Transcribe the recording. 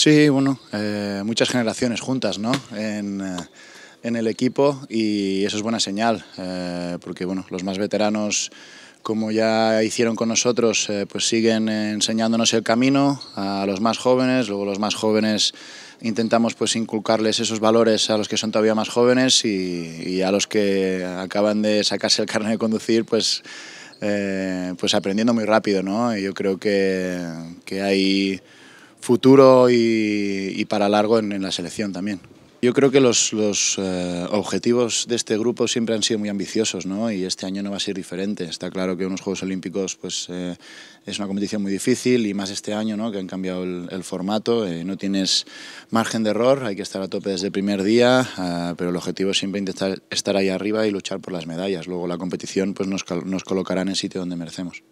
Sí, bueno, eh, muchas generaciones juntas, ¿no? Eh, en, el equipo y eso es buena señal, eh, porque bueno, los más veteranos, como ya hicieron con nosotros, pues siguen enseñándonos el camino a los más jóvenes, luego los más jóvenes intentamos pues inculcarles esos valores a los que son todavía más jóvenes y, a los que acaban de sacarse el carnet de conducir, pues, pues aprendiendo muy rápido, ¿no? Y yo creo que hay futuro y, para largo en, la selección también. Yo creo que los, eh, objetivos de este grupo siempre han sido muy ambiciosos ¿no? y este año no va a ser diferente. Está claro que unos Juegos Olímpicos pues, eh, es una competición muy difícil y más este año ¿no? que han cambiado el, formato. Eh, no tienes margen de error, hay que estar a tope desde el primer día, ah, pero el objetivo es siempre intentar estar ahí arriba y luchar por las medallas. Luego la competición pues, nos, nos colocará en el sitio donde merecemos.